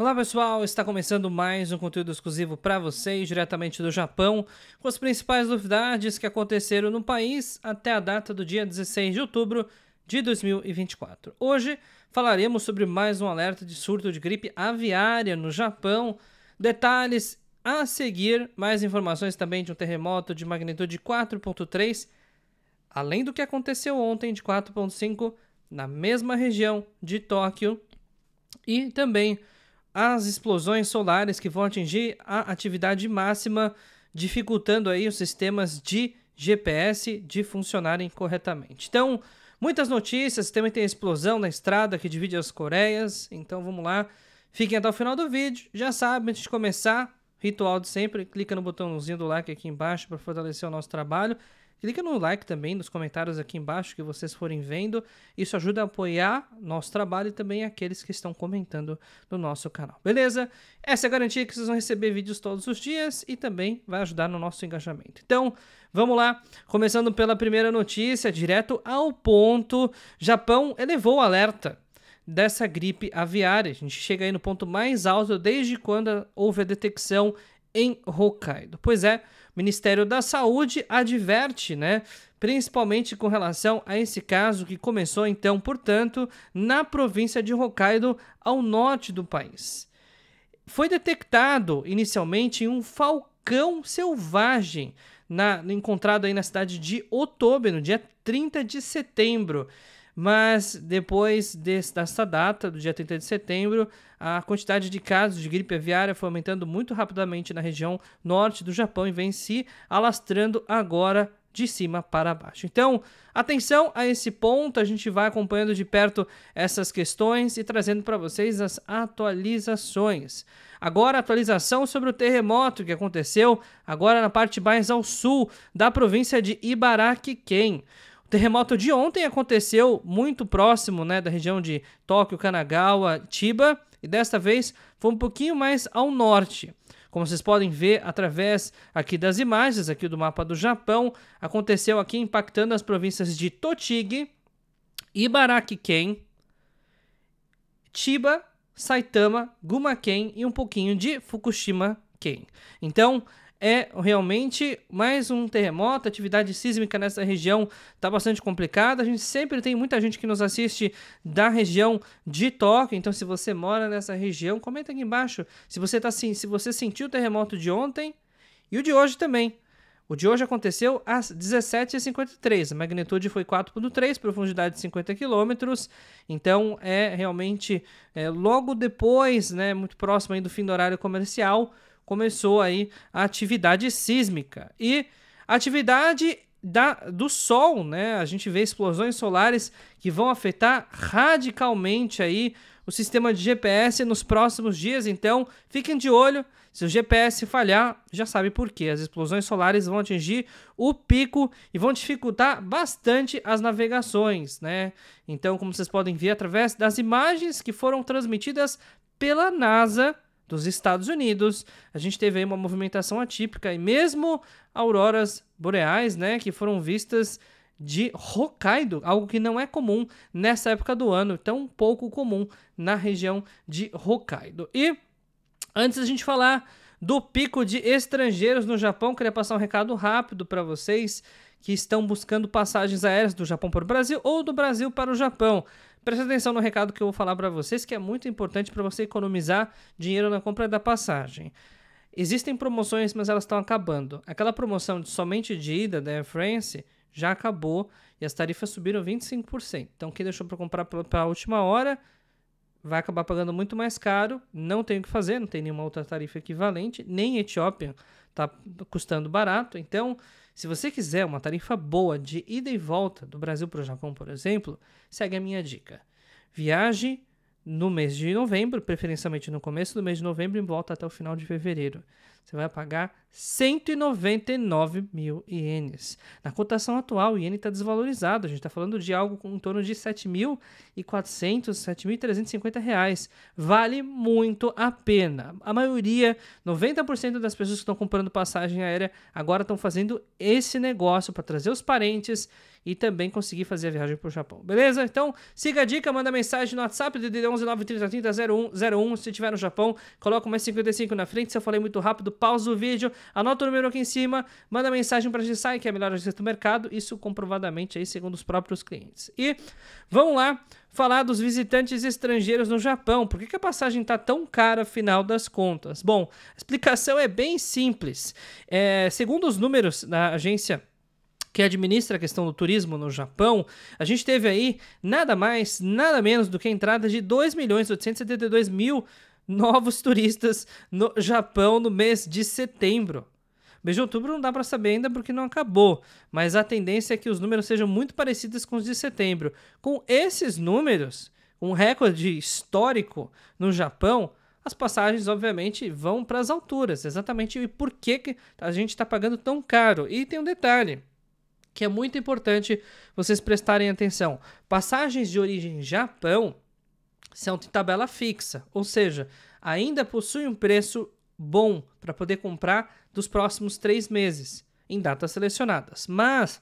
Olá pessoal, está começando mais um conteúdo exclusivo para vocês, diretamente do Japão, com as principais novidades que aconteceram no país até a data do dia 16 de outubro de 2024. Hoje falaremos sobre mais um alerta de surto de gripe aviária no Japão, detalhes a seguir, mais informações também de um terremoto de magnitude 4.3, além do que aconteceu ontem de 4.5 na mesma região de Tóquio e também as explosões solares que vão atingir a atividade máxima, dificultando aí os sistemas de GPS de funcionarem corretamente. Então, muitas notícias, também tem a explosão na estrada que divide as Coreias, então vamos lá. Fiquem até o final do vídeo. Já sabe, antes de começar, ritual de sempre, clica no botãozinho do like aqui embaixo para fortalecer o nosso trabalho. Clica no like também, nos comentários aqui embaixo que vocês forem vendo. Isso ajuda a apoiar nosso trabalho e também aqueles que estão comentando no nosso canal. Beleza? Essa é a garantia que vocês vão receber vídeos todos os dias e também vai ajudar no nosso engajamento. Então, vamos lá. Começando pela primeira notícia, direto ao ponto. Japão elevou o alerta dessa gripe aviária. A gente chega aí no ponto mais alto desde quando houve a detecção em Hokkaido. Pois é, Ministério da Saúde adverte, né? Principalmente com relação a esse caso que começou, então, portanto, na província de Hokkaido, ao norte do país. Foi detectado inicialmente um falcão selvagem na, encontrado aí na cidade de Otobe, no dia 30 de setembro. Mas depois dessa data, do dia 30 de setembro, a quantidade de casos de gripe aviária foi aumentando muito rapidamente na região norte do Japão e vem se alastrando agora de cima para baixo. Então, atenção a esse ponto, a gente vai acompanhando de perto essas questões e trazendo para vocês as atualizações. Agora, atualização sobre o terremoto que aconteceu agora na parte mais ao sul da província de Ibaraki-ken terremoto de ontem aconteceu muito próximo né, da região de Tóquio, Kanagawa, Chiba, e desta vez foi um pouquinho mais ao norte. Como vocês podem ver através aqui das imagens, aqui do mapa do Japão, aconteceu aqui impactando as províncias de Tochigi, Ibaraki-ken, Chiba, Saitama, Guma-ken e um pouquinho de Fukushima-ken. Então, é realmente mais um terremoto. A atividade sísmica nessa região está bastante complicada. A gente sempre tem muita gente que nos assiste da região de Tóquio. Então, se você mora nessa região, comenta aqui embaixo se você tá assim, se você sentiu o terremoto de ontem e o de hoje também. O de hoje aconteceu às 17h53. A magnitude foi 4.3, profundidade de 50 km. Então é realmente é, logo depois, né, muito próximo aí do fim do horário comercial começou aí a atividade sísmica. E atividade da, do Sol, né? A gente vê explosões solares que vão afetar radicalmente aí o sistema de GPS nos próximos dias. Então, fiquem de olho. Se o GPS falhar, já sabe por quê. As explosões solares vão atingir o pico e vão dificultar bastante as navegações, né? Então, como vocês podem ver através das imagens que foram transmitidas pela NASA dos Estados Unidos. A gente teve aí uma movimentação atípica e mesmo auroras boreais, né, que foram vistas de Hokkaido, algo que não é comum nessa época do ano, tão pouco comum na região de Hokkaido. E antes a gente falar do pico de estrangeiros no Japão. Queria passar um recado rápido para vocês que estão buscando passagens aéreas do Japão para o Brasil ou do Brasil para o Japão. Preste atenção no recado que eu vou falar para vocês, que é muito importante para você economizar dinheiro na compra da passagem. Existem promoções, mas elas estão acabando. Aquela promoção de somente de ida da Air France já acabou e as tarifas subiram 25%. Então, quem deixou para comprar para a última hora vai acabar pagando muito mais caro, não tem o que fazer, não tem nenhuma outra tarifa equivalente, nem Etiópia está custando barato. Então, se você quiser uma tarifa boa de ida e volta do Brasil para o Japão, por exemplo, segue a minha dica. Viaje no mês de novembro, preferencialmente no começo do mês de novembro e volta até o final de fevereiro. Você vai pagar 199 mil ienes. Na cotação atual, o iene está desvalorizado. A gente está falando de algo com, em torno de 7.400, 7.350 reais. Vale muito a pena. A maioria, 90% das pessoas que estão comprando passagem aérea agora estão fazendo esse negócio para trazer os parentes e também conseguir fazer a viagem para o Japão. Beleza? Então, siga a dica, manda mensagem no WhatsApp do DD 11 930 30 0101. Se estiver no Japão, coloca mais 55 na frente. Se eu falei muito rápido, pausa o vídeo Anota o número aqui em cima, manda mensagem para a GSI, que é a melhor agência do mercado, isso comprovadamente aí segundo os próprios clientes. E vamos lá falar dos visitantes estrangeiros no Japão. Por que, que a passagem está tão cara, afinal das contas? Bom, a explicação é bem simples. É, segundo os números da agência que administra a questão do turismo no Japão, a gente teve aí nada mais, nada menos do que a entrada de 2 milhões 872 mil novos turistas no Japão no mês de setembro. Mês de outubro não dá para saber ainda porque não acabou, mas a tendência é que os números sejam muito parecidos com os de setembro. Com esses números, um recorde histórico no Japão, as passagens obviamente vão para as alturas. Exatamente por que, que a gente está pagando tão caro. E tem um detalhe que é muito importante vocês prestarem atenção: passagens de origem Japão são de é tabela fixa, ou seja, ainda possui um preço bom para poder comprar dos próximos três meses em datas selecionadas. Mas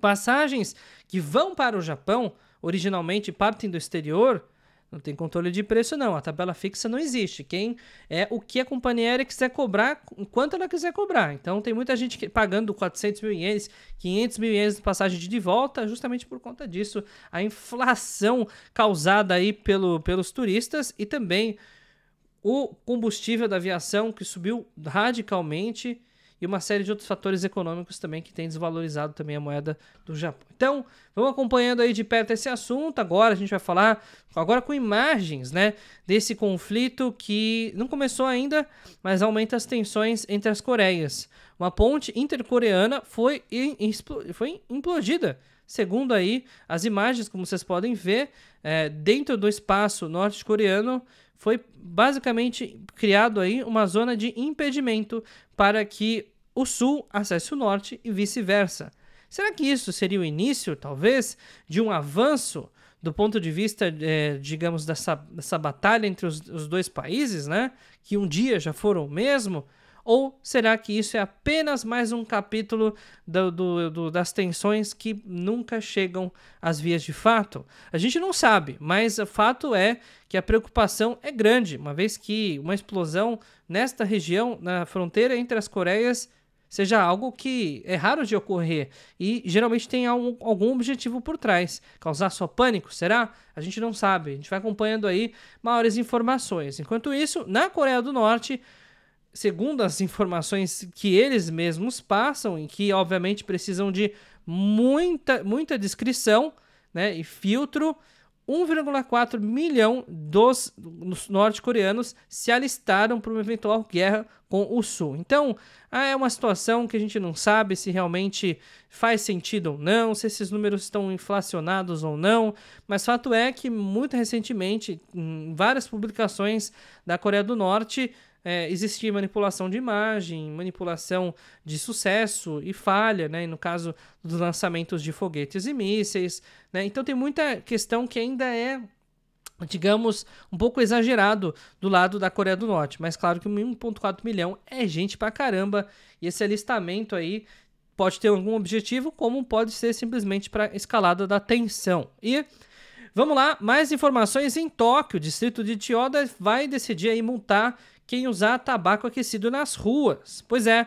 passagens que vão para o Japão, originalmente partem do exterior, não tem controle de preço, não. A tabela fixa não existe. Quem é o que a companhia aérea quiser cobrar, quanto ela quiser cobrar. Então, tem muita gente que, pagando 400 mil ienes, 500 mil ienes de passagem de volta, justamente por conta disso. A inflação causada aí pelo, pelos turistas e também o combustível da aviação que subiu radicalmente e uma série de outros fatores econômicos também que tem desvalorizado também a moeda do Japão. Então, vamos acompanhando aí de perto esse assunto. Agora a gente vai falar agora com imagens, né, desse conflito que não começou ainda, mas aumenta as tensões entre as Coreias. Uma ponte intercoreana foi, foi implodida segundo aí as imagens, como vocês podem ver, é, dentro do espaço norte-coreano foi basicamente criado aí uma zona de impedimento para que o sul acesse o norte e vice-versa. Será que isso seria o início, talvez, de um avanço do ponto de vista, eh, digamos, dessa, dessa batalha entre os, os dois países, né? Que um dia já foram o mesmo? Ou será que isso é apenas mais um capítulo do, do, do, das tensões que nunca chegam às vias de fato? A gente não sabe, mas o fato é que a preocupação é grande, uma vez que uma explosão nesta região, na fronteira entre as Coreias, seja algo que é raro de ocorrer e geralmente tem algum, algum objetivo por trás. Causar só pânico, será? A gente não sabe. A gente vai acompanhando aí maiores informações. Enquanto isso, na Coreia do Norte, segundo as informações que eles mesmos passam e que obviamente precisam de muita muita descrição, né, e filtro 1,4 milhão dos norte-coreanos se alistaram para uma eventual guerra com o Sul. Então, ah, é uma situação que a gente não sabe se realmente faz sentido ou não, se esses números estão inflacionados ou não, mas fato é que muito recentemente, em várias publicações da Coreia do Norte, é, existe manipulação de imagem, manipulação de sucesso e falha, né? no caso dos lançamentos de foguetes e mísseis, né? Então tem muita questão que ainda é digamos, um pouco exagerado do lado da Coreia do Norte, mas claro que 1.4 milhão é gente pra caramba, e esse alistamento aí pode ter algum objetivo, como pode ser simplesmente para escalada da tensão. E Vamos lá, mais informações em Tóquio. O distrito de Tioda vai decidir aí montar quem usar tabaco aquecido nas ruas. Pois é,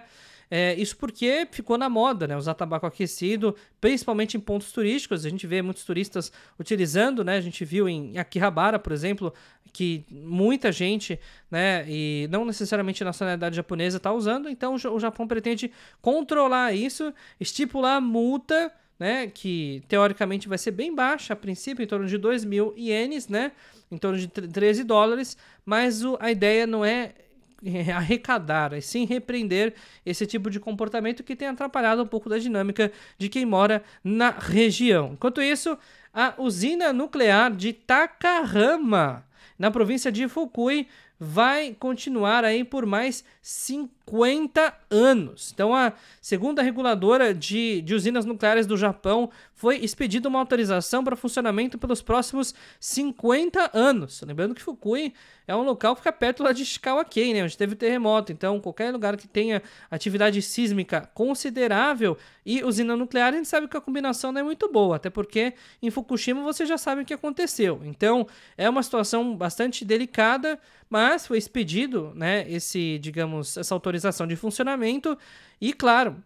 é, isso porque ficou na moda, né? Usar tabaco aquecido, principalmente em pontos turísticos. A gente vê muitos turistas utilizando, né? A gente viu em Akihabara, por exemplo, que muita gente, né? E não necessariamente nacionalidade japonesa está usando. Então o Japão pretende controlar isso, estipular multa né, que teoricamente vai ser bem baixa a princípio, em torno de 2 mil ienes, né, em torno de 13 dólares, mas o, a ideia não é arrecadar, e é sim repreender esse tipo de comportamento que tem atrapalhado um pouco da dinâmica de quem mora na região. Enquanto isso, a usina nuclear de Takahama, na província de Fukui, vai continuar aí por mais cinco 50 anos. Então, a segunda reguladora de, de usinas nucleares do Japão foi expedida uma autorização para funcionamento pelos próximos 50 anos. Lembrando que Fukui é um local que fica perto lá de Shikawakei, né, onde teve terremoto. Então, qualquer lugar que tenha atividade sísmica considerável e usina nuclear, a gente sabe que a combinação não é muito boa, até porque em Fukushima você já sabe o que aconteceu. Então, é uma situação bastante delicada, mas foi expedido, né, esse, digamos, essa autorização autorização de funcionamento e, claro,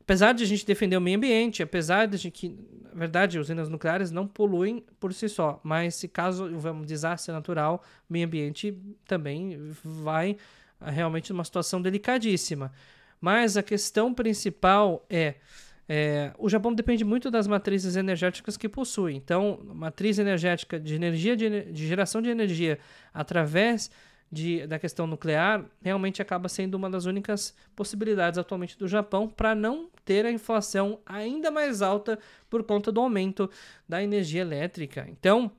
apesar de a gente defender o meio ambiente, apesar de que, na verdade, usinas nucleares não poluem por si só, mas se caso houver um desastre natural, o meio ambiente também vai ah, realmente numa situação delicadíssima. Mas a questão principal é, é o Japão depende muito das matrizes energéticas que possui. Então, matriz energética de energia de, de geração de energia através de, da questão nuclear realmente acaba sendo uma das únicas possibilidades atualmente do Japão para não ter a inflação ainda mais alta por conta do aumento da energia elétrica. Então,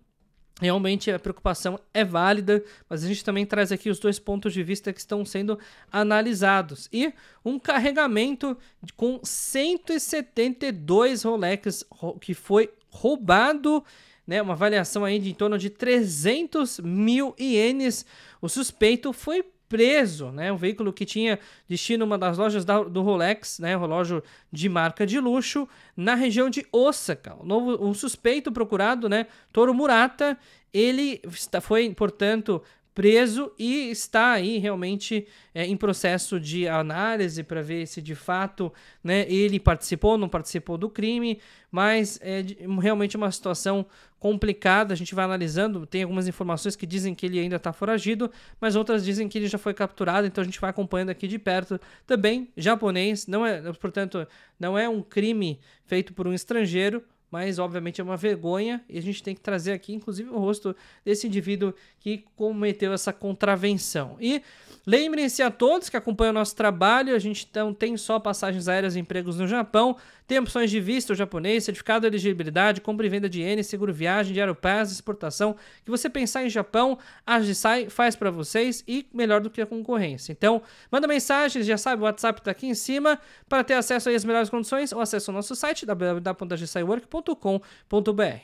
Realmente a preocupação é válida, mas a gente também traz aqui os dois pontos de vista que estão sendo analisados. E um carregamento com 172 Rolex que foi roubado né, uma avaliação aí de em torno de 300 mil ienes. O suspeito foi preso, né? Um veículo que tinha destino uma das lojas da, do Rolex, né? Relógio de marca de luxo, na região de Osaka. O, novo, o suspeito procurado, né? Toro Murata, ele foi, portanto, preso e está aí realmente é, em processo de análise para ver se de fato né, ele participou, ou não participou do crime, mas é realmente uma situação complicada. A gente vai analisando, tem algumas informações que dizem que ele ainda está foragido, mas outras dizem que ele já foi capturado, então a gente vai acompanhando aqui de perto. Também japonês, não é, portanto, não é um crime feito por um estrangeiro, mas obviamente é uma vergonha e a gente tem que trazer aqui, inclusive, o rosto desse indivíduo que cometeu essa contravenção. E lembrem-se a todos que acompanham o nosso trabalho, a gente então tem só passagens aéreas e empregos no Japão, tem opções de visto japonês, certificado de elegibilidade, compra e venda de N seguro viagem, de aeropass, exportação, que você pensar em Japão, a Sai faz para vocês e melhor do que a concorrência. Então, manda mensagens, já sabe, o WhatsApp está aqui em cima, para ter acesso às melhores condições ou acesso ao nosso site www.agisaiwork.com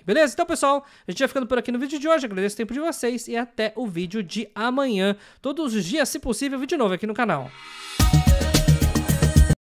Beleza? Então, pessoal, a gente vai ficando por aqui no vídeo de hoje. Agradeço o tempo de vocês e até o vídeo de amanhã. Todos os dias, se possível, vídeo novo aqui no canal.